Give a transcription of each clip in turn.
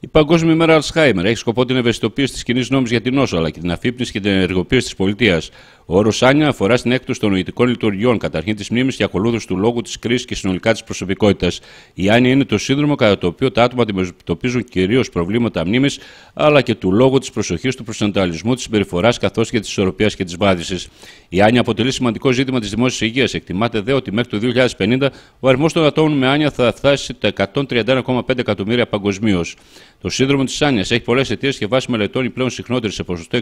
Η Παγκόσμια Μέρα Αλσχάιμερ έχει σκοπό την ευαισθητοποίηση της κοινής νόμη για την νόσο αλλά και την αφύπνιση και την ενεργοποίηση της πολιτείας. Ο όρο Άνια αφορά στην έκπτωση των νοητικών λειτουργιών, καταρχήν της μνήμης και ακολούθως του λόγου, της κρίσης και συνολικά της προσωπικότητας. Η Άνια είναι το σύνδρομο κατά το οποίο τα άτομα αντιμετωπίζουν κυρίως προβλήματα μνήμης, αλλά και του λόγου, της προσοχής, του προσανατολισμού, της συμπεριφοράς καθώς και της ισορροπίας και της βάδιση. Η Άνια αποτελεί σημαντικό ζήτημα της δημόσιας υγείας. Εκτιμάται δε ότι μέχρι το 2050 ο αριθμός των ατόμων με Άνια θα φτάσει τα 131,5 εκατομμύρια παγκοσμίως. Το σύνδρομο της Άνια έχει πολλές αιτίες και βάσει μελετών η πλέον συχνότερη σε ποσοστό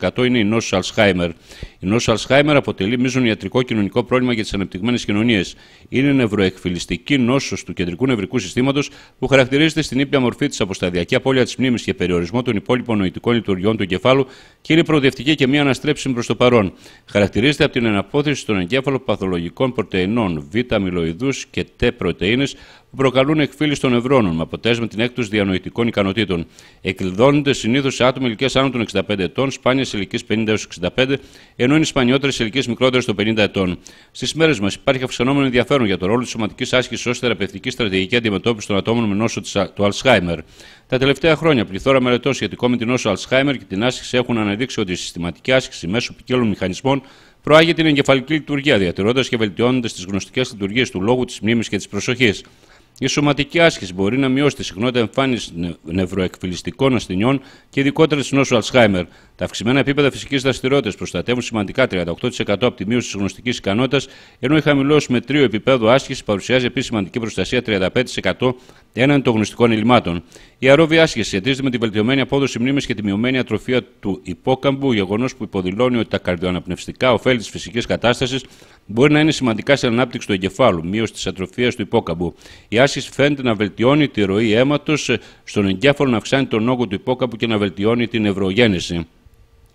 60-70% είναι η νόσο Αλσχάιμερ. Η νόσο Αλσχάιμερ αποτελεί μείζον ιατρικό κοινωνικό πρόβλημα για τις ανεπτυγμένες κοινωνίες. Είναι νευροεκφυλιστική νόσος του κεντρικού νευρικού συστήματος που χαρακτηρίζεται στην ήπια μορφή της αποσταδιακή απώλεια της μνήμης και περιορισμό των υπόλοιπων νοητικών λειτουργιών του κεφάλου και είναι προοδευτική και μία αναστρέψη προς το παρόν. Χαρακτηρίζεται από την εναπόθεση των εγκέφαλων παθολογικών πρωτεϊνών, β' αμυλοειδού και τ' πρωτενε που προκαλούν εκφύληση των ευρώνων, με αποτέλεσμα την έκπτωση διανοητικών ικανοτήτων. Εκλειδώνονται συνήθως σε άτομα ηλικίας άνω των 65 ετών, σπάνια σε ηλικίε 50 65, ενώ είναι σπανιότερες σε ηλικίες μικρότερες των 50 ετών. Στις μέρες μας υπάρχει αυξανόμενο ενδιαφέρον για το ρόλο της σωματικής άσκησης ως θεραπευτική στρατηγική αντιμετώπισης των ατόμων με νόσο του Αλσχάιμερ. Τα τελευταία χρόνια, πληθώρα μελετών σχετικών με την νόσο Αλσχάιμερ και την άσκηση έχουν αναδείξει ότι η συστηματική άσκηση μέσω ποικίλων μηχανισμών προάγει την εγκεφαλική λειτουργία, διατηρώντας και βελτιώνοντας τις γνωστικές λειτουργίες του λόγου, της μνήμης και της προσοχής. Η σωματική άσκηση μπορεί να μειώσει τη συχνότητα εμφάνισης νευροεκφυλιστικών ασθενειών και ειδικότερα τη νόσου Αλσχάιμερ. Τα αυξημένα επίπεδα φυσικής δραστηριότητας προστατεύουν σημαντικά 38% από τη μείωση της γνωστικής ικανότητας, ενώ η χαμηλώση με τρίο επίπεδο άσκησης παρουσιάζει επίσης σημαντική προστασία 35% έναντι των γνωστικών ελλημάτων. Η αερόβια άσκηση σχετίζεται με τη βελτιωμένη απόδοση μνήμης και τη μειωμένη ατροφία του υπόκαμπου, γεγονός που υποδηλώνει ότι τα καρδιοαναπνευστικά ωφέλη της φυσικής κατάστασης μπορεί να είναι σημαντικά σε ανάπτυξη του εγκεφάλου, μείωση της ατροφίας του υπόκαμπου. Η φαίνεται να βελτιώνει τη ροή αίματος ε, στον εγκέφαλο, να αυξάνει τον όγκο του υπόκαπου και να βελτιώνει την ευρογέννηση.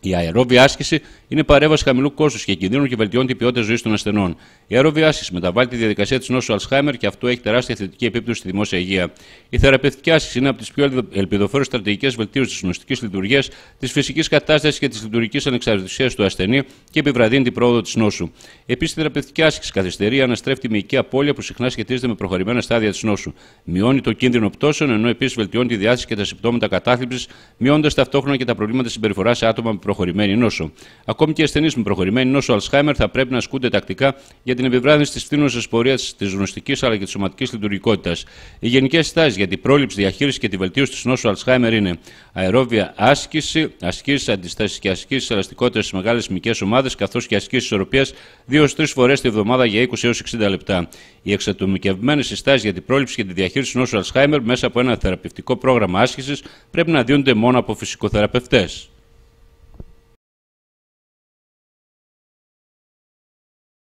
Η αερόβια άσκηση είναι παρέμβαση χαμηλού κόστους και κινδύνου και βελτιώνει την ποιότητα ζωής των ασθενών. Η αεροβιάση μεταβάλλει τη διαδικασία της νόσου Αλσχάιμερ και αυτό έχει τεράστια θετική επίπτωση στη δημόσια υγεία. Η θεραπευτική άσκηση είναι από τις πιο ελπιδοφόρες στρατηγικές βελτίωσης της νοστική λειτουργίας, της φυσικής κατάστασης και της λειτουργικής ανεξαρτησίας του ασθενή και επιβραδύνει την πρόοδο της νόσου. Επίσης, η θεραπευτική άσκηση καθυστερεί, αναστρέφει τη μυϊκή απώλεια που συχνά σχετίζεται με προχωρημένα στάδια της νόσου. Μειώνει το κίνδυνο πτώσεων, ενώ επίσης βελτιώνει τη διάθεση και τα συμπτώματα κατάθλιψης, μειώνοντα ταυτόχρονα και τα προβλήματα συμπεριφοράς σε άτομα με προχωρημένη νόσο. Ακόμη και οι ασθενείς με προχωρημένη νόσο Αλσχάιμερ θα πρέπει να ασκούνται τακτικά για την επιβράδυνση της φθήνουσας πορείας της γνωστικής αλλά και της σωματικής λειτουργικότητας. Οι γενικές στάσεις για την πρόληψη, διαχείριση και τη βελτίωση της νόσου Αλσχάιμερ είναι αερόβια άσκηση, ασκήσεις αντιστάσεις και ασκήσεις ελαστικότητα στις μεγάλες μικρέ ομάδες, καθώς και ασκήσεις ισορροπίας 2-3 φορές τη εβδομάδα για 20 έω 60 λεπτά. Οι εξατομικευμένες συστάσει για την πρόληψη και τη διαχείριση νόσου Αλσχάιμερ μέσα από ένα θεραπευτικό πρόγραμμα άσκησης πρέπει να δίνονται μόνο από φυσικοθεραπευτές.